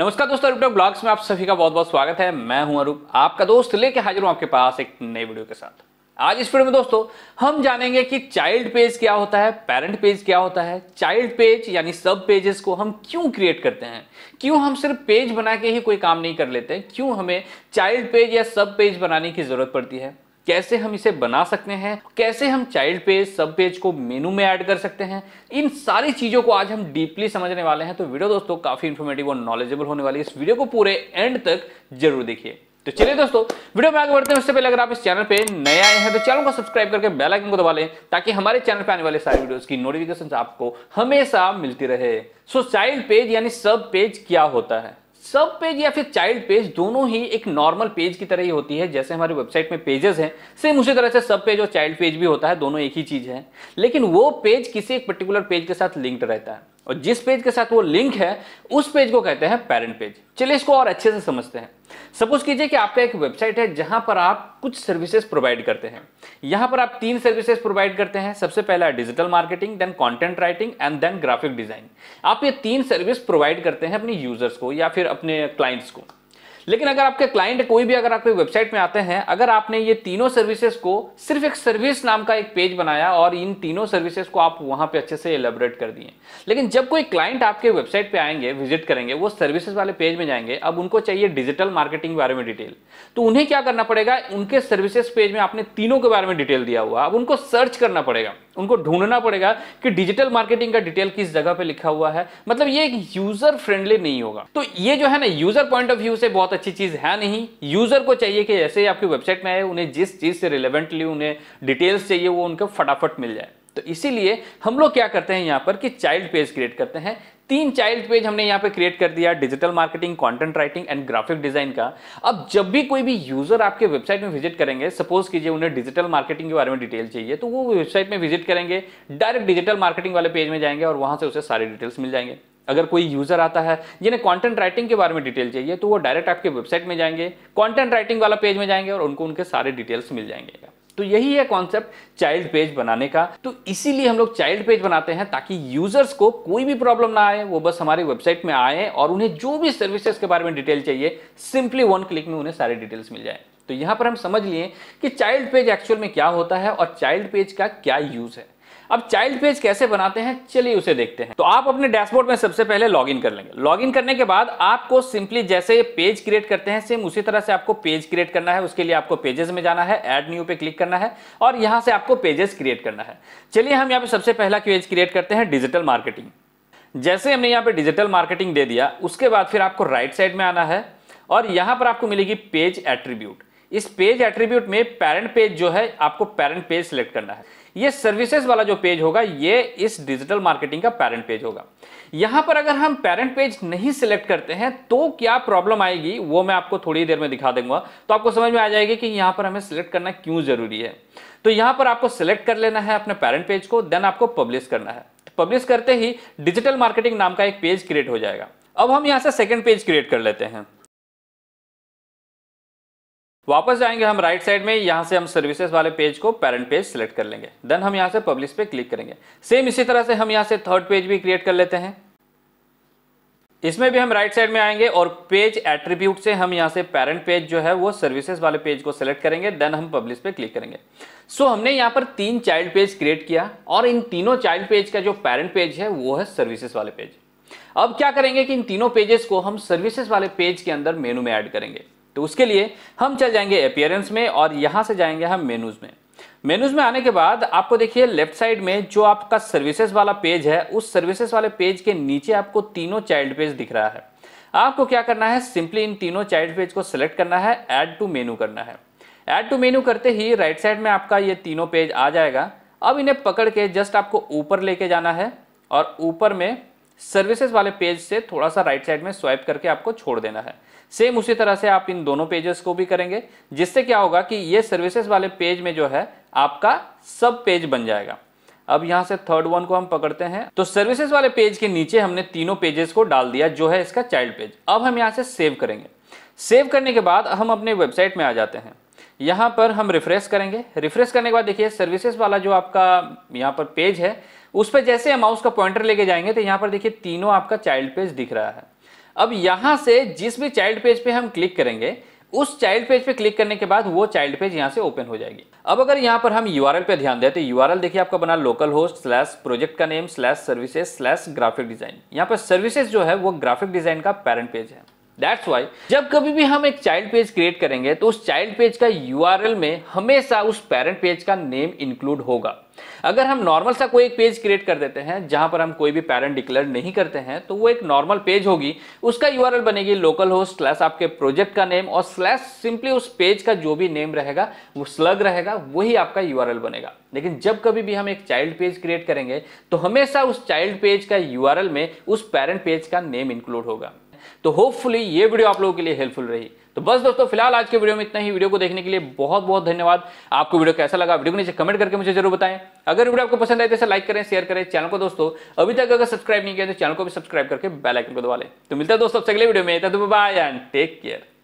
नमस्कार दोस्तों अरूप ब्लॉग्स में आप सभी का बहुत बहुत स्वागत है मैं हूं अरूप आपका दोस्त लेके हाजिर हूं आपके पास एक नए वीडियो के साथ आज इस वीडियो में दोस्तों हम जानेंगे कि चाइल्ड पेज क्या होता है पेरेंट पेज क्या होता है चाइल्ड पेज यानी सब पेजेस को हम क्यों क्रिएट करते हैं क्यों हम सिर्फ पेज बना के ही कोई काम नहीं कर लेते क्यों हमें चाइल्ड पेज या सब पेज बनाने की जरूरत पड़ती है कैसे हम इसे बना सकते हैं कैसे हम चाइल्ड पेज सब पेज को मेनू में ऐड कर सकते हैं इन सारी चीज़ों को आज हम डीपली समझने वाले हैं तो वीडियो दोस्तों काफ़ी इन्फॉर्मेटिव और नॉलेजेबल होने वाली है इस वीडियो को पूरे एंड तक जरूर देखिए तो चलिए दोस्तों वीडियो में आगे बढ़ते हैं उससे पहले अगर आप इस चैनल पे नए आए हैं तो चैनल को सब्सक्राइब करके बेल आइकन को दबा लें ताकि हमारे चैनल पे आने वाले सारे वीडियोस की नोटिफिकेशन आपको हमेशा मिलती रहे सो चाइल्ड पेज यानी सब पेज क्या होता है सब पेज या फिर चाइल्ड पेज दोनों ही एक नॉर्मल पेज की तरह ही होती है जैसे हमारी वेबसाइट में पेजेस हैं सेम उसी तरह से सब पेज और चाइल्ड पेज भी होता है दोनों एक ही चीज़ है लेकिन वो पेज किसी एक पर्टिकुलर पेज के साथ लिंक्ड रहता है और जिस पेज के साथ वो लिंक है उस पेज को कहते हैं पेरेंट पेज चलिए इसको और अच्छे से समझते हैं सपोज कीजिए कि आपका एक वेबसाइट है जहां पर आप कुछ सर्विसेज प्रोवाइड करते हैं यहां पर आप तीन सर्विसेज प्रोवाइड करते हैं सबसे पहला digital marketing then content writing and then graphic design आप ये तीन सर्विस प्रोवाइड करते हैं अपने यूजर्स को या फिर अपने क्लाइंट्स को लेकिन अगर आपके क्लाइंट कोई भी अगर आपके वेबसाइट में आते हैं अगर आपने ये तीनों सर्विसेज को सिर्फ एक सर्विस नाम का एक पेज बनाया और इन तीनों सर्विसेज को आप वहां पे अच्छे से एलेबरेट कर दिए लेकिन जब कोई क्लाइंट आपके वेबसाइट पे आएंगे विजिट करेंगे वो सर्विसेज वाले पेज में जाएंगे अब उनको चाहिए डिजिटल मार्केटिंग के बारे में डिटेल तो उन्हें क्या करना पड़ेगा उनके सर्विसेज पेज में आपने तीनों के बारे में डिटेल दिया हुआ अब उनको सर्च करना पड़ेगा उनको ढूंढना पड़ेगा कि डिजिटल मार्केटिंग का डिटेल किस जगह पे लिखा हुआ है मतलब ये एक यूजर फ्रेंडली नहीं होगा तो ये जो है ना यूजर पॉइंट ऑफ व्यू से बहुत अच्छी चीज़ है नहीं यूज़र को चाहिए कि जैसे ही आपकी वेबसाइट में आए उन्हें जिस चीज़ से रिलेवेंटली उन्हें डिटेल्स चाहिए वो उनको फटाफट मिल जाए तो इसीलिए हम लोग क्या करते हैं यहाँ पर कि चाइल्ड पेज क्रिएट करते हैं तीन चाइल्ड पेज हमने यहाँ पे क्रिएट कर दिया digital marketing content writing and graphic design का अब जब भी कोई भी यूजर आपके वेबसाइट में विजिट करेंगे सपोज कीजिए उन्हें डिजिटल मार्केटिंग के बारे में डिटेल चाहिए तो वो वेबसाइट में विजिट करेंगे डायरेक्ट डिजिटल मार्केटिंग वाले पेज में जाएंगे और वहां से उसे सारी डिटेल्स मिल जाएंगे अगर कोई यूज़र आता है जिन्हें कंटेंट राइटिंग के बारे में डिटेल चाहिए तो वो डायरेक्ट आपके वेबसाइट में जाएंगे कंटेंट राइटिंग वाला पेज में जाएंगे और उनको उनके सारे डिटेल्स मिल जाएंगे तो यही है कॉन्सेप्ट चाइल्ड पेज बनाने का तो इसीलिए हम लोग चाइल्ड पेज बनाते हैं ताकि यूजर्स को कोई भी प्रॉब्लम ना आए वो बस हमारे वेबसाइट में आए और उन्हें जो भी सर्विसेज के बारे में डिटेल चाहिए सिंपली वन क्लिक में उन्हें सारे डिटेल्स मिल जाए तो यहां पर हम समझ लिए कि चाइल्ड पेज एक्चुअल में क्या होता है और चाइल्ड पेज का क्या यूज है अब चाइल्ड पेज कैसे बनाते हैं चलिए उसे देखते हैं तो आप अपने डैशबोर्ड में सबसे पहले लॉगिन कर लेंगे लॉगिन करने के बाद आपको सिंपली जैसे पेज क्रिएट करते हैं सेम उसी तरह से आपको पेज क्रिएट करना है उसके लिए आपको पेजेस में जाना है एड न्यू पे क्लिक करना है और यहां से आपको पेजेस क्रिएट करना है चलिए हम यहाँ पे सबसे पहला पेज क्रिएट करते हैं डिजिटल मार्केटिंग जैसे हमने यहाँ पे डिजिटल मार्केटिंग दे दिया उसके बाद फिर आपको राइट साइड में आना है और यहां पर आपको मिलेगी पेज एट्रीब्यूट इस पेज एट्रीब्यूट में पेरेंट पेज जो है आपको पेरेंट पेज सिलेक्ट करना है ये सर्विसेज वाला जो पेज होगा ये इस डिजिटल मार्केटिंग का पेरेंट पेज होगा यहां पर अगर हम पेरेंट पेज नहीं सिलेक्ट करते हैं तो क्या प्रॉब्लम आएगी वो मैं आपको थोड़ी देर में दिखा दूंगा तो आपको समझ में आ जाएगी कि यहां पर हमें सिलेक्ट करना क्यों जरूरी है तो यहां पर आपको सिलेक्ट कर लेना है अपने पेरेंट पेज को देन आपको पब्लिश करना है पब्लिश तो करते ही डिजिटल मार्केटिंग नाम का एक पेज क्रिएट हो जाएगा अब हम यहां से सेकेंड पेज क्रिएट कर लेते हैं वापस जाएंगे हम राइट साइड में यहां से हम सर्विसेज वाले पेज को पेरेंट पेज सेलेक्ट कर लेंगे देन हम यहां से पब्लिश पे क्लिक करेंगे सेम इसी तरह से हम यहाँ से थर्ड पेज भी क्रिएट कर लेते हैं इसमें भी हम राइट साइड में आएंगे और पेज एट्रीब्यूट से हम यहाँ से पेरेंट पेज जो है वो सर्विसेज वाले पेज को सिलेक्ट करेंगे देन हम पब्लिश पे क्लिक करेंगे सो so, हमने यहाँ पर तीन चाइल्ड पेज क्रिएट किया और इन तीनों चाइल्ड पेज का जो पेरेंट पेज है वो है सर्विसेज वाले पेज अब क्या करेंगे कि इन तीनों पेजेस को हम सर्विसेज वाले पेज के अंदर मेनू में ऐड करेंगे तो उसके लिए हम चल जाएंगे अपियरेंस में और यहाँ से जाएंगे हम मेनूज़ में मेनूज में आने के बाद आपको देखिए लेफ्ट साइड में जो आपका सर्विसेज वाला पेज है उस सर्विसेज वाले पेज के नीचे आपको तीनों चाइल्ड पेज दिख रहा है आपको क्या करना है सिंपली इन तीनों चाइल्ड पेज को सिलेक्ट करना है एड टू मेनू करना है एड टू मेनू करते ही राइट right साइड में आपका ये तीनों पेज आ जाएगा अब इन्हें पकड़ के जस्ट आपको ऊपर लेके जाना है और ऊपर में सर्विसेज वाले पेज से थोड़ा सा राइट right साइड में स्वाइप करके आपको छोड़ देना है सेम उसी तरह से आप इन दोनों पेजेस को भी करेंगे जिससे क्या होगा कि ये सर्विसेज वाले पेज में जो है आपका सब पेज बन जाएगा अब यहां से थर्ड वन को हम पकड़ते हैं तो सर्विसेज वाले पेज के नीचे हमने तीनों पेजेस को डाल दिया जो है इसका चाइल्ड पेज अब हम यहां से सेव करेंगे सेव करने के बाद हम अपने वेबसाइट में आ जाते हैं यहां पर हम रिफ्रेश करेंगे रिफ्रेश करने के बाद देखिए सर्विसेज वाला जो आपका यहाँ पर पेज है उस पर जैसे हम माउस का पॉइंटर लेके जाएंगे तो यहाँ पर देखिए तीनों आपका चाइल्ड पेज दिख रहा है अब यहां से जिस भी चाइल्ड पेज पे हम क्लिक करेंगे उस चाइल्ड पेज पे क्लिक करने के बाद वो चाइल्ड पेज यहां से ओपन हो जाएगी अब अगर यहां पर हम यू पे ध्यान दें तो यू देखिए आपका बना लोकल होस्ट स्लैश प्रोजेक्ट का name slash services slash graphic design यहाँ पर सर्विसेज जो है वो ग्राफिक डिजाइन का पेरेंट पेज है दैट्स वाई जब कभी भी हम एक चाइल्ड पेज क्रिएट करेंगे तो उस चाइल्ड पेज का यू में हमेशा उस पेरेंट पेज का नेम इंक्लूड होगा अगर हम नॉर्मल सा कोई एक पेज क्रिएट कर देते हैं जहां पर हम कोई भी पैरेंट डिक्लेयर नहीं करते हैं तो वो एक नॉर्मल पेज होगी उसका यू बनेगी लोकल होस्ट स्लैश आपके प्रोजेक्ट का नेम और स्लैश सिंपली उस पेज का जो भी नेम रहेगा वो स्लग रहेगा वही आपका यू बनेगा लेकिन जब कभी भी हम एक चाइल्ड पेज क्रिएट करेंगे तो हमेशा उस चाइल्ड पेज का यू में उस पेरेंट पेज का नेम इंक्लूड होगा तो होपफुली ये वीडियो आप लोगों के लिए हेल्पफुल रही तो बस दोस्तों फिलहाल आज के वीडियो में इतना ही वीडियो को देखने के लिए बहुत बहुत धन्यवाद आपको वीडियो कैसा लगा वीडियो को नीचे कमेंट करके मुझे जरूर बताएं अगर वीडियो आपको पसंद आए तो लाइक करें शेयर करें चैनल को दोस्तों अभी तक अगर सब्सक्राइब नहीं किया तो चैनल को भी सब्सक्राइब करके बेलाइकन को दबा लें तो मिलता है दोस्तों अगले वीडियो में बाय टेक केयर